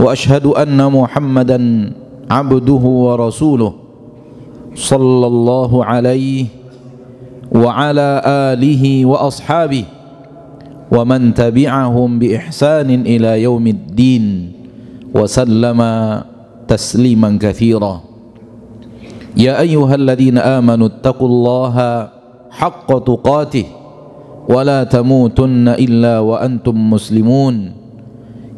واشهد ان محمدا عبده ورسوله صلى الله عليه وعلى اله واصحابه ومن تبعهم باحسان الى يوم الدين وسلم تسليما كثيرا يا ايها الذين امنوا اتقوا الله حق تقاته ولا تموتن الا وانتم مسلمون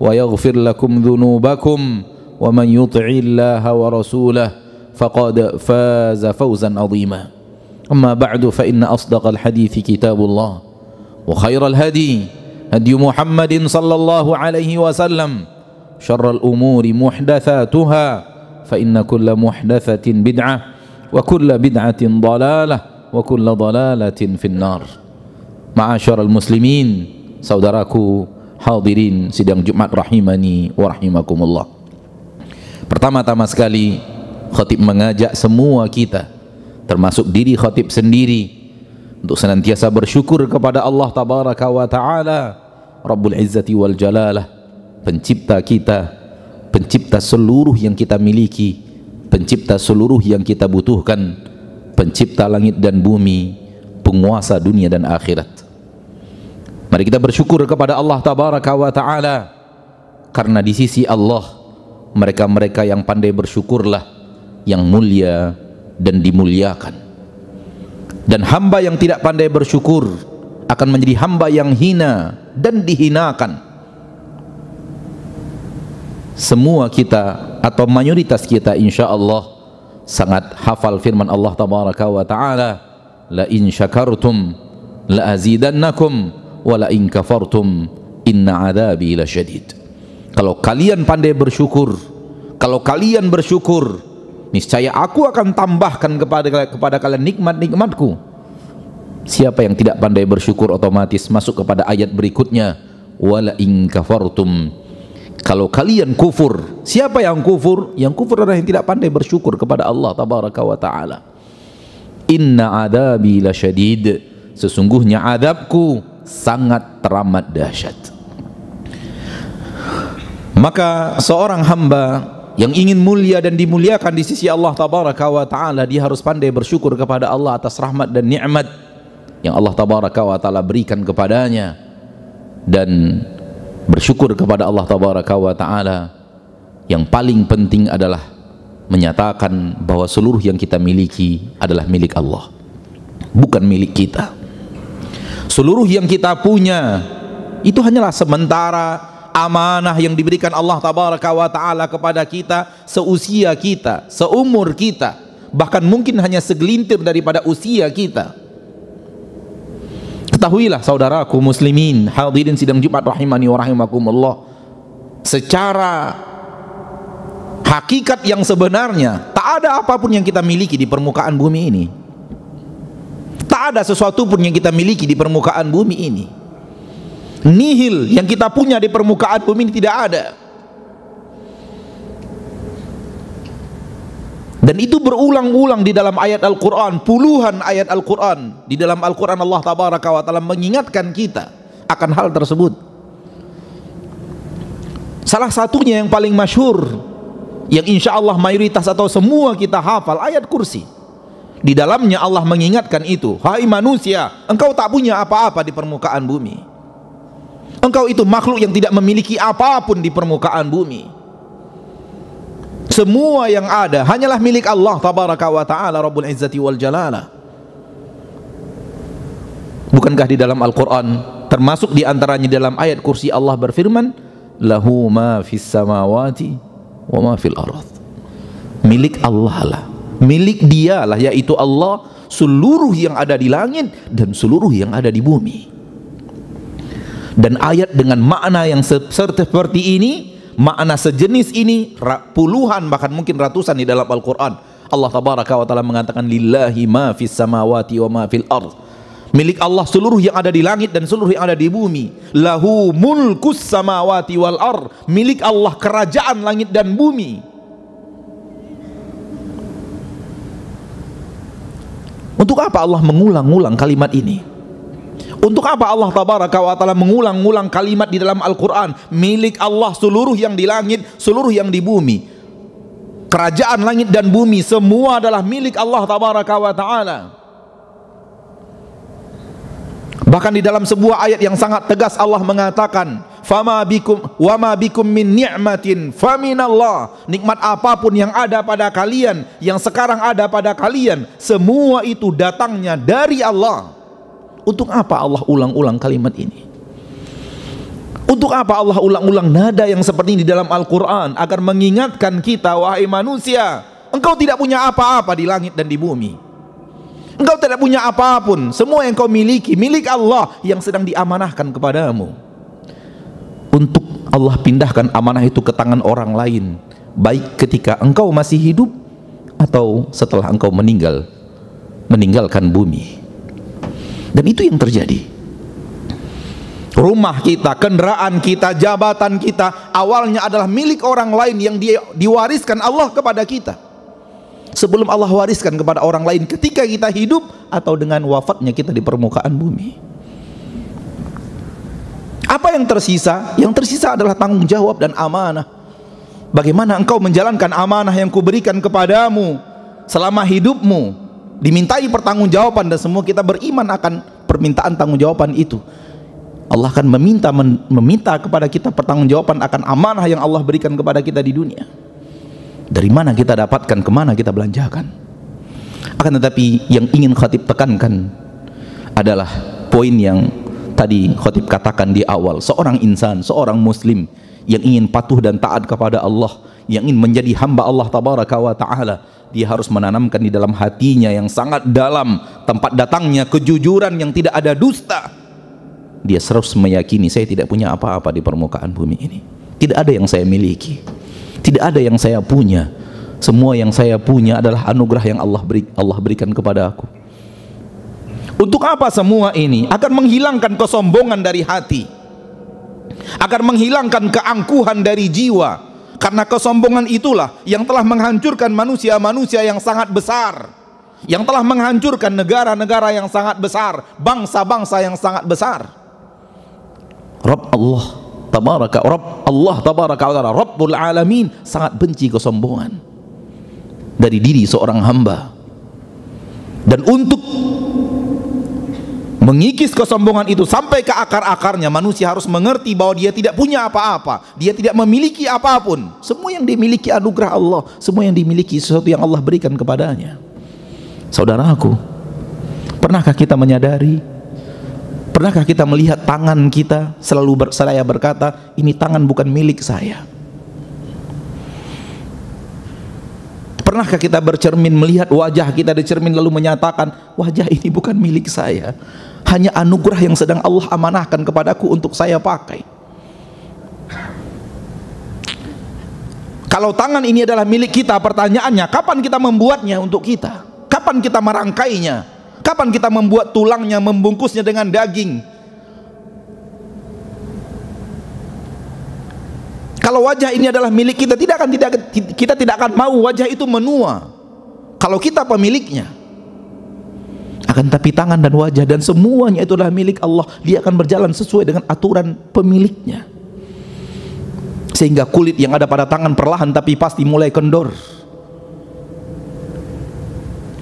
ويغفر لكم ذنوبكم ومن يطع الله ورسوله فقد فاز فوزا عظيما أما بعد فإن أصدق الحديث كتاب الله وخير الهدي هدي محمد صلى الله عليه وسلم شر الأمور محدثاتها فإن كل محدثة بدعة وكل بدعة ضلالة وكل ضلالة في النار معاشر المسلمين saudaraku hadirin sidang Jumat rahimani wa rahimakumullah. Pertama-tama sekali khatib mengajak semua kita termasuk diri khatib sendiri untuk senantiasa bersyukur kepada Allah tabaraka wa taala Rabbul Izzati wal Jalalah pencipta kita pencipta seluruh yang kita miliki pencipta seluruh yang kita butuhkan pencipta langit dan bumi penguasa dunia dan akhirat Mari kita bersyukur kepada Allah tabaraka wa taala karena di sisi Allah mereka-mereka yang pandai bersyukurlah yang mulia dan dimuliakan. Dan hamba yang tidak pandai bersyukur akan menjadi hamba yang hina dan dihinakan. Semua kita atau mayoritas kita insya Allah sangat hafal firman Allah tabaraka wa taala la in syakartum la azidannakum wala in kafartum inna adzabi syadid. Kalau kalian pandai bersyukur, kalau kalian bersyukur, niscaya aku akan tambahkan kepada kepada kalian nikmat-nikmatku. Siapa yang tidak pandai bersyukur otomatis masuk kepada ayat berikutnya wala in kafartum. Kalau kalian kufur, siapa yang kufur? Yang kufur adalah yang tidak pandai bersyukur kepada Allah tabaraka wa taala. Inna adabi syadid, Sesungguhnya adabku sangat teramat dahsyat. Maka seorang hamba yang ingin mulia dan dimuliakan di sisi Allah tabaraka wa taala dia harus pandai bersyukur kepada Allah atas rahmat dan nikmat yang Allah tabaraka wa taala berikan kepadanya dan bersyukur kepada Allah tabaraka wa taala yang paling penting adalah menyatakan bahwa seluruh yang kita miliki adalah milik Allah bukan milik kita Seluruh yang kita punya itu hanyalah sementara amanah yang diberikan Allah tabaraka wa taala kepada kita seusia kita, seumur kita, bahkan mungkin hanya segelintir daripada usia kita. Ketahuilah saudaraku muslimin, hadirin sidang Jumat rahimani wa rahimakumullah. Secara hakikat yang sebenarnya, tak ada apapun yang kita miliki di permukaan bumi ini ada sesuatu pun yang kita miliki di permukaan bumi ini nihil yang kita punya di permukaan bumi ini tidak ada dan itu berulang-ulang di dalam ayat Al-Quran puluhan ayat Al-Quran di dalam Al-Quran Allah Tabaraka wa Ta'ala mengingatkan kita akan hal tersebut salah satunya yang paling masyhur yang insya Allah mayoritas atau semua kita hafal ayat kursi di dalamnya Allah mengingatkan itu, "Hai manusia, engkau tak punya apa-apa di permukaan bumi. Engkau itu makhluk yang tidak memiliki apapun di permukaan bumi. Semua yang ada hanyalah milik Allah tabaraka wa taala Rabbul Izzati wal Jalalah." Bukankah di dalam Al-Qur'an termasuk di antaranya dalam ayat kursi Allah berfirman, "Lahu ma fis samawati wa ma fil arad Milik Allah lah milik dialah yaitu Allah seluruh yang ada di langit dan seluruh yang ada di bumi dan ayat dengan makna yang seperti ini makna sejenis ini puluhan bahkan mungkin ratusan di dalam Al-Qur'an Allah tabaraka wa taala mengatakan lillahi ma fis samawati wa ma fil ard milik Allah seluruh yang ada di langit dan seluruh yang ada di bumi lahu mulkus samawati wal ard milik Allah kerajaan langit dan bumi Untuk apa Allah mengulang-ulang kalimat ini? Untuk apa Allah tabaraka wa ta'ala mengulang-ulang kalimat di dalam Al-Quran Milik Allah seluruh yang di langit, seluruh yang di bumi Kerajaan langit dan bumi semua adalah milik Allah tabaraka wa ta'ala Bahkan di dalam sebuah ayat yang sangat tegas Allah mengatakan fama bikum wama bikum min ni'matin faminallah. Nikmat apapun yang ada pada kalian, yang sekarang ada pada kalian, semua itu datangnya dari Allah. Untuk apa Allah ulang-ulang kalimat ini? Untuk apa Allah ulang-ulang nada yang seperti ini di dalam Al-Quran Agar mengingatkan kita wahai manusia Engkau tidak punya apa-apa di langit dan di bumi Engkau tidak punya apapun Semua yang kau miliki milik Allah yang sedang diamanahkan kepadamu untuk Allah pindahkan amanah itu ke tangan orang lain baik ketika engkau masih hidup atau setelah engkau meninggal meninggalkan bumi dan itu yang terjadi rumah kita, kendaraan kita, jabatan kita awalnya adalah milik orang lain yang diwariskan Allah kepada kita sebelum Allah wariskan kepada orang lain ketika kita hidup atau dengan wafatnya kita di permukaan bumi apa yang tersisa? Yang tersisa adalah tanggung jawab dan amanah. Bagaimana engkau menjalankan amanah yang kuberikan kepadamu selama hidupmu? Dimintai pertanggungjawaban dan semua kita beriman akan permintaan tanggung-jawaban itu. Allah akan meminta meminta kepada kita pertanggungjawaban akan amanah yang Allah berikan kepada kita di dunia. Dari mana kita dapatkan, kemana kita belanjakan. Akan tetapi yang ingin khatib tekankan adalah poin yang tadi khotib katakan di awal, seorang insan, seorang muslim yang ingin patuh dan taat kepada Allah, yang ingin menjadi hamba Allah tabaraka wa taala, dia harus menanamkan di dalam hatinya yang sangat dalam tempat datangnya kejujuran yang tidak ada dusta. Dia harus meyakini saya tidak punya apa-apa di permukaan bumi ini. Tidak ada yang saya miliki. Tidak ada yang saya punya. Semua yang saya punya adalah anugerah yang Allah beri, Allah berikan kepada aku. Untuk apa semua ini? Akan menghilangkan kesombongan dari hati. Akan menghilangkan keangkuhan dari jiwa. Karena kesombongan itulah yang telah menghancurkan manusia-manusia yang sangat besar. Yang telah menghancurkan negara-negara yang sangat besar, bangsa-bangsa yang sangat besar. Rabb Allah tabaraka Rabb Allah tabaraka wa taala Rabbul alamin sangat benci kesombongan dari diri seorang hamba. Dan untuk mengikis kesombongan itu sampai ke akar-akarnya manusia harus mengerti bahwa dia tidak punya apa-apa dia tidak memiliki apapun semua yang dimiliki anugerah Allah semua yang dimiliki sesuatu yang Allah berikan kepadanya saudaraku pernahkah kita menyadari pernahkah kita melihat tangan kita selalu ber, saya berkata ini tangan bukan milik saya Pernahkah kita bercermin melihat wajah kita di cermin lalu menyatakan wajah ini bukan milik saya? hanya anugerah yang sedang Allah amanahkan kepadaku untuk saya pakai kalau tangan ini adalah milik kita pertanyaannya kapan kita membuatnya untuk kita kapan kita merangkainya kapan kita membuat tulangnya membungkusnya dengan daging kalau wajah ini adalah milik kita tidak akan tidak kita tidak akan mau wajah itu menua kalau kita pemiliknya akan tapi tangan dan wajah dan semuanya itu adalah milik Allah dia akan berjalan sesuai dengan aturan pemiliknya sehingga kulit yang ada pada tangan perlahan tapi pasti mulai kendor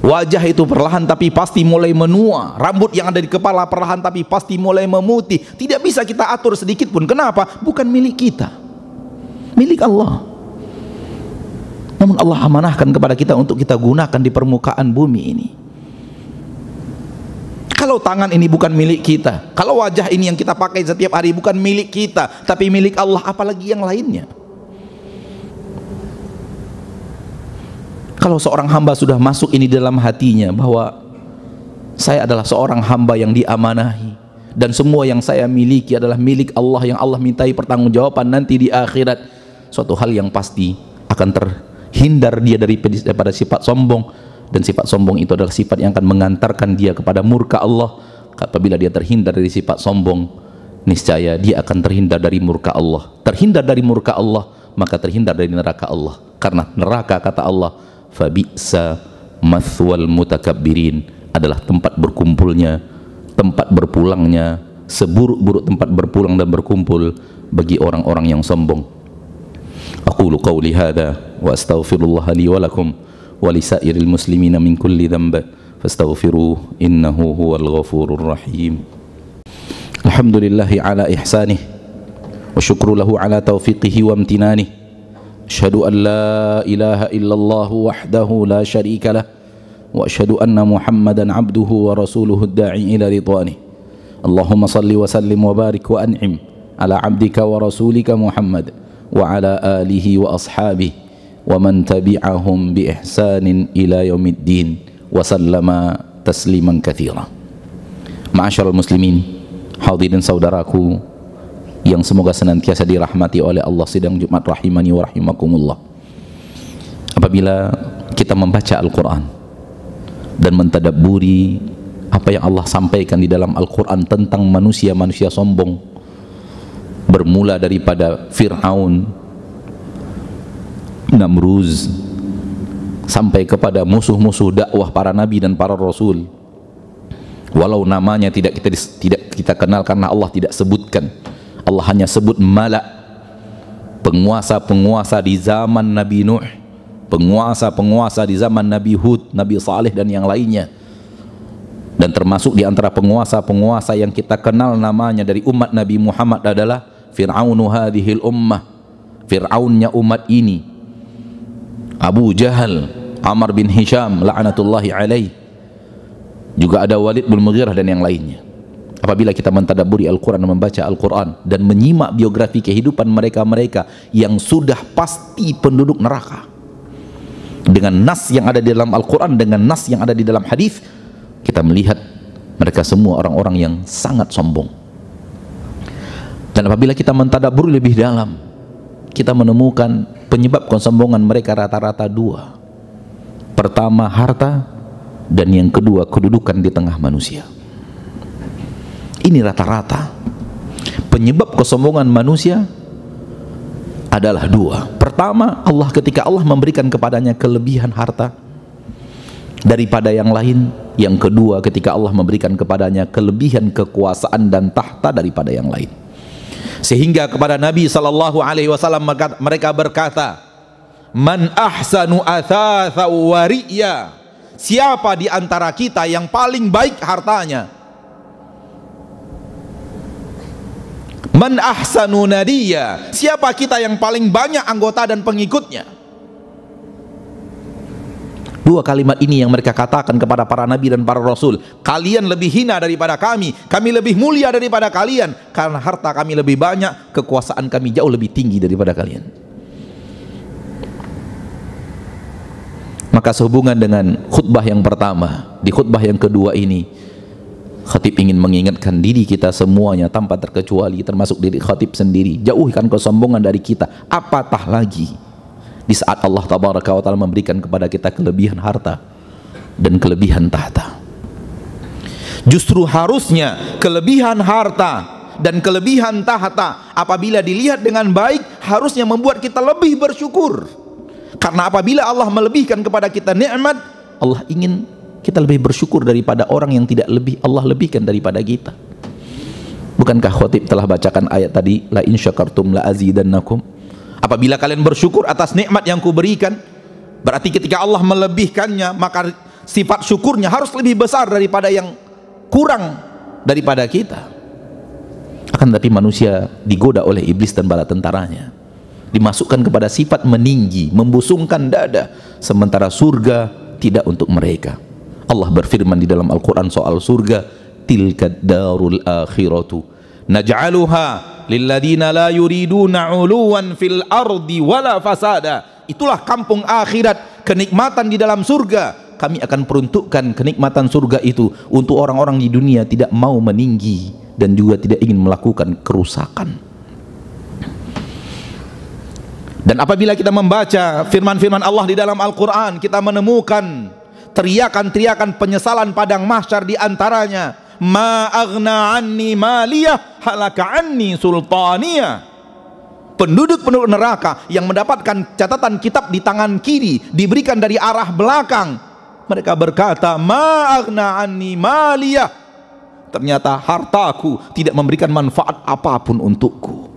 wajah itu perlahan tapi pasti mulai menua rambut yang ada di kepala perlahan tapi pasti mulai memutih tidak bisa kita atur sedikit pun kenapa? bukan milik kita milik Allah namun Allah amanahkan kepada kita untuk kita gunakan di permukaan bumi ini kalau tangan ini bukan milik kita, kalau wajah ini yang kita pakai setiap hari bukan milik kita, tapi milik Allah, apalagi yang lainnya. Kalau seorang hamba sudah masuk ini dalam hatinya bahwa saya adalah seorang hamba yang diamanahi dan semua yang saya miliki adalah milik Allah yang Allah mintai pertanggungjawaban nanti di akhirat. Suatu hal yang pasti akan terhindar dia dari daripada sifat sombong, dan sifat sombong itu adalah sifat yang akan mengantarkan dia kepada murka Allah apabila dia terhindar dari sifat sombong niscaya dia akan terhindar dari murka Allah terhindar dari murka Allah maka terhindar dari neraka Allah karena neraka kata Allah fabisa mathwal mutakabbirin adalah tempat berkumpulnya tempat berpulangnya seburuk-buruk tempat berpulang dan berkumpul bagi orang-orang yang sombong aku qawli hadha wa astaghfirullah li wa ولسائر المسلمين من كل ذنب فاستغفروه إنه هو الغفور الرحيم الحمد لله على إحسانه وشكر له على توفيقه وامتنانه أشهد أن لا إله إلا الله وحده لا شريك له وأشهد أن محمدا عبده ورسوله الداعي إلى رضوانه اللهم صل وسلم وبارك وأنعم على عبدك ورسولك محمد وعلى آله وأصحابه wa man tabi'ahum bi ihsanin ila yaumiddin wa sallama tasliman katsira. Ma'asyiral muslimin, hadirin saudaraku yang semoga senantiasa dirahmati oleh Allah sidang Jumat rahimani wa rahimakumullah. Apabila kita membaca Al-Qur'an dan mentadabburi apa yang Allah sampaikan di dalam Al-Qur'an tentang manusia-manusia sombong bermula daripada Fir'aun Namruz sampai kepada musuh-musuh dakwah para nabi dan para rasul walau namanya tidak kita tidak kita kenal karena Allah tidak sebutkan Allah hanya sebut malak penguasa-penguasa di zaman Nabi Nuh penguasa-penguasa di zaman Nabi Hud, Nabi Saleh dan yang lainnya dan termasuk di antara penguasa-penguasa yang kita kenal namanya dari umat Nabi Muhammad adalah Fir'aunu hadhil ummah Fir'aunnya umat ini Abu Jahal, Amr bin Hisham, la'natullahi alaih. Juga ada Walid bin Mughirah dan yang lainnya. Apabila kita mentadaburi Al-Quran dan membaca Al-Quran dan menyimak biografi kehidupan mereka-mereka yang sudah pasti penduduk neraka. Dengan nas yang ada di dalam Al-Quran, dengan nas yang ada di dalam hadis, kita melihat mereka semua orang-orang yang sangat sombong. Dan apabila kita mentadaburi lebih dalam, kita menemukan penyebab kesombongan mereka rata-rata dua. Pertama harta dan yang kedua kedudukan di tengah manusia. Ini rata-rata. Penyebab kesombongan manusia adalah dua. Pertama, Allah ketika Allah memberikan kepadanya kelebihan harta daripada yang lain. Yang kedua, ketika Allah memberikan kepadanya kelebihan kekuasaan dan tahta daripada yang lain sehingga kepada Nabi sallallahu alaihi wasallam mereka berkata man ahsanu athatha wariya siapa di antara kita yang paling baik hartanya man ahsanu nadia siapa kita yang paling banyak anggota dan pengikutnya Dua kalimat ini yang mereka katakan kepada para nabi dan para rasul. Kalian lebih hina daripada kami, kami lebih mulia daripada kalian karena harta kami lebih banyak, kekuasaan kami jauh lebih tinggi daripada kalian. Maka sehubungan dengan khutbah yang pertama, di khutbah yang kedua ini Khatib ingin mengingatkan diri kita semuanya tanpa terkecuali termasuk diri khatib sendiri. Jauhkan kesombongan dari kita, apatah lagi di saat Allah tabaraka wa taala memberikan kepada kita kelebihan harta dan kelebihan tahta. Justru harusnya kelebihan harta dan kelebihan tahta apabila dilihat dengan baik harusnya membuat kita lebih bersyukur. Karena apabila Allah melebihkan kepada kita nikmat, Allah ingin kita lebih bersyukur daripada orang yang tidak lebih Allah lebihkan daripada kita. Bukankah khotib telah bacakan ayat tadi la in syakartum la azidannakum? Apabila kalian bersyukur atas nikmat yang kuberikan, berarti ketika Allah melebihkannya, maka sifat syukurnya harus lebih besar daripada yang kurang daripada kita. Akan tetapi manusia digoda oleh iblis dan bala tentaranya. Dimasukkan kepada sifat meninggi, membusungkan dada, sementara surga tidak untuk mereka. Allah berfirman di dalam Al-Quran soal surga, Tilkad darul akhiratu. Naj'aluha lilladina la yuriduna uluwan fil ardi wala fasada itulah kampung akhirat kenikmatan di dalam surga kami akan peruntukkan kenikmatan surga itu untuk orang-orang di dunia tidak mau meninggi dan juga tidak ingin melakukan kerusakan dan apabila kita membaca firman-firman Allah di dalam Al-Quran kita menemukan teriakan-teriakan penyesalan padang mahsyar di antaranya ma aghna anni maliyah halaka anni sultaniyah penduduk-penduduk neraka yang mendapatkan catatan kitab di tangan kiri diberikan dari arah belakang mereka berkata ma aghna anni maliyah ternyata hartaku tidak memberikan manfaat apapun untukku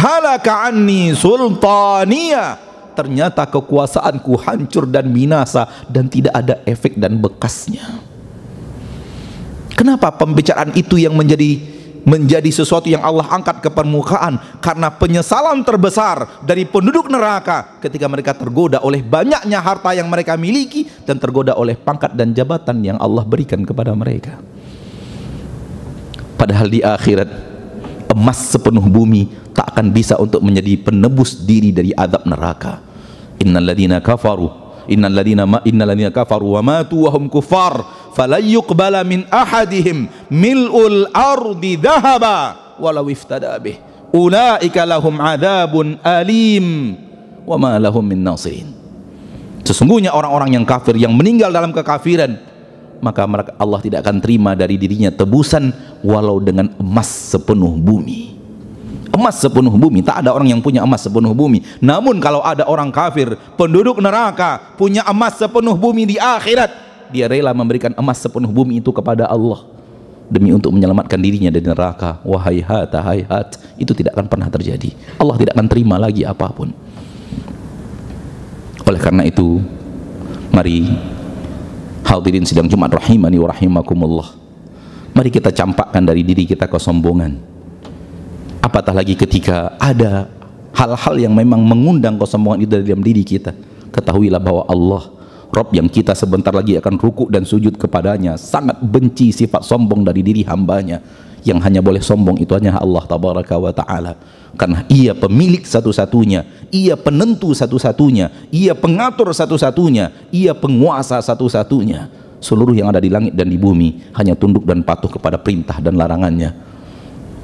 halaka anni sultaniyah ternyata kekuasaanku hancur dan binasa dan tidak ada efek dan bekasnya. Kenapa pembicaraan itu yang menjadi menjadi sesuatu yang Allah angkat ke permukaan karena penyesalan terbesar dari penduduk neraka ketika mereka tergoda oleh banyaknya harta yang mereka miliki dan tergoda oleh pangkat dan jabatan yang Allah berikan kepada mereka. Padahal di akhirat emas sepenuh bumi tak akan bisa untuk menjadi penebus diri dari azab neraka. Innal ladina kafaru innal ladina ma innal ladina kafaru wa matu wa hum kufar falayuqbala min ahadihim mil'ul ardi dhahaba walau iftada bih ulaika lahum adzabun alim wa ma lahum min nasirin sesungguhnya orang-orang yang kafir yang meninggal dalam kekafiran maka Allah tidak akan terima dari dirinya tebusan walau dengan emas sepenuh bumi emas sepenuh bumi tak ada orang yang punya emas sepenuh bumi namun kalau ada orang kafir penduduk neraka punya emas sepenuh bumi di akhirat dia rela memberikan emas sepenuh bumi itu kepada Allah demi untuk menyelamatkan dirinya dari neraka wahai hata hai hat itu tidak akan pernah terjadi Allah tidak akan terima lagi apapun oleh karena itu mari hadirin sidang Jumat rahimani wa rahimakumullah mari kita campakkan dari diri kita kesombongan apatah lagi ketika ada hal-hal yang memang mengundang kesombongan itu dari dalam diri kita ketahuilah bahwa Allah Rob yang kita sebentar lagi akan ruku dan sujud kepadanya sangat benci sifat sombong dari diri hambanya yang hanya boleh sombong itu hanya Allah tabaraka wa taala karena ia pemilik satu-satunya ia penentu satu-satunya ia pengatur satu-satunya ia penguasa satu-satunya seluruh yang ada di langit dan di bumi hanya tunduk dan patuh kepada perintah dan larangannya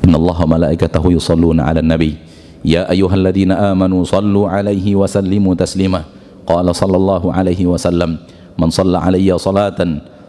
allaha malaikatahu yusalluna ala nabi ya ayuhalladina amanu sallu 'alaihi wa sallimu taslima قال صلى الله عليه وسلم من صلى علي صلاة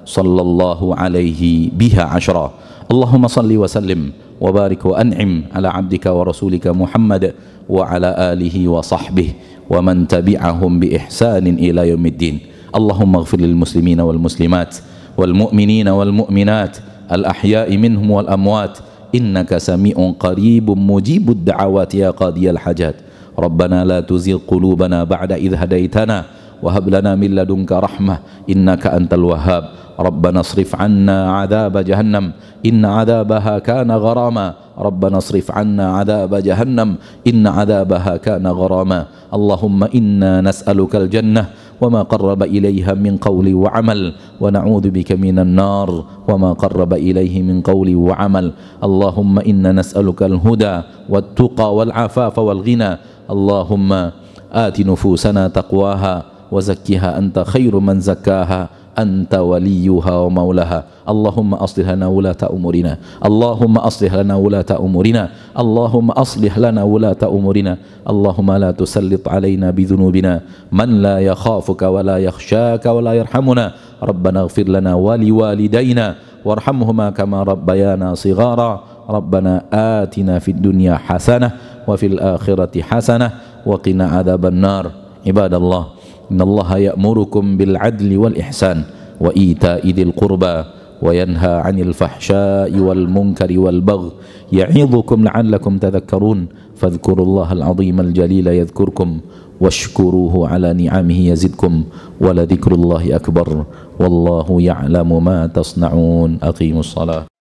صلى الله عليه بها عشرا اللهم صل وسلم وبارك وأنعم على عبدك ورسولك محمد وعلى آله وصحبه ومن تبعهم بإحسان إلى يوم الدين اللهم اغفر للمسلمين والمسلمات والمؤمنين والمؤمنات الأحياء منهم والأموات إنك سميع قريب مجيب الدعوات يا قاضي الحاجات ربنا لا تزغ قلوبنا بعد إذ هديتنا وهب لنا من لدنك رحمة إنك أنت الوهاب ربنا اصرف عنا عذاب جهنم إن عذابها كان غراما ربنا اصرف عنا عذاب جهنم إن عذابها كان غراما اللهم إنا نسألك الجنة وما قرب إليها من قول وعمل ونعوذ بك من النار وما قرب إليه من قول وعمل اللهم إنا نسألك الهدى والتقى والعفاف والغنى اللهم آت نفوسنا تقواها وزكها أنت خير من زكاها أنت وليها ومولاها اللهم أصلح لنا ولاة أمورنا اللهم أصلح لنا ولاة أمورنا اللهم أصلح لنا ولاة أمورنا اللهم لا تسلط علينا بذنوبنا من لا يخافك ولا يخشاك ولا يرحمنا ربنا اغفر لنا ولوالدينا وارحمهما كما ربيانا صغارا ربنا آتنا في الدنيا حسنة وفي الآخرة حسنة وقنا عذاب النار عباد الله إن الله يأمركم بالعدل والإحسان وإيتاء ذي القربى وينهى عن الفحشاء والمنكر والبغي يعظكم لعلكم تذكرون فاذكروا الله العظيم الجليل يذكركم واشكروه على نعمه يزدكم ولذكر الله أكبر والله يعلم ما تصنعون أقيموا الصلاة